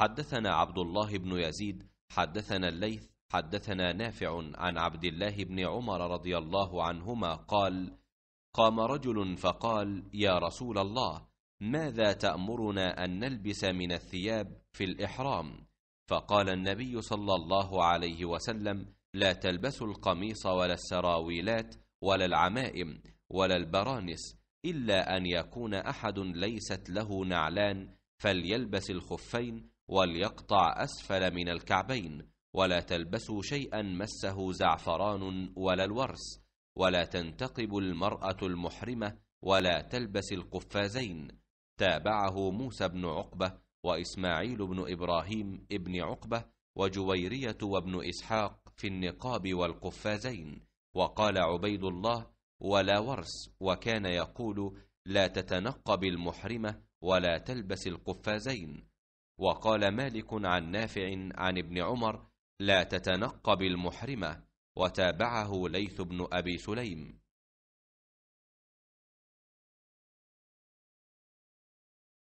حدثنا عبد الله بن يزيد حدثنا الليث حدثنا نافع عن عبد الله بن عمر رضي الله عنهما قال قام رجل فقال يا رسول الله ماذا تامرنا ان نلبس من الثياب في الاحرام فقال النبي صلى الله عليه وسلم لا تلبسوا القميص ولا السراويلات ولا العمائم ولا البرانس الا ان يكون احد ليست له نعلان فليلبس الخفين وليقطع أسفل من الكعبين ولا تلبسوا شيئا مسه زعفران ولا الورس ولا تنتقب المرأة المحرمة ولا تلبس القفازين تابعه موسى بن عقبة وإسماعيل بن إبراهيم ابن عقبة وجويرية وابن إسحاق في النقاب والقفازين وقال عبيد الله ولا ورس وكان يقول لا تتنقب المحرمة ولا تلبس القفازين وقال مالك عن نافع عن ابن عمر لا تتنقب المحرمه وتابعه ليث بن ابي سليم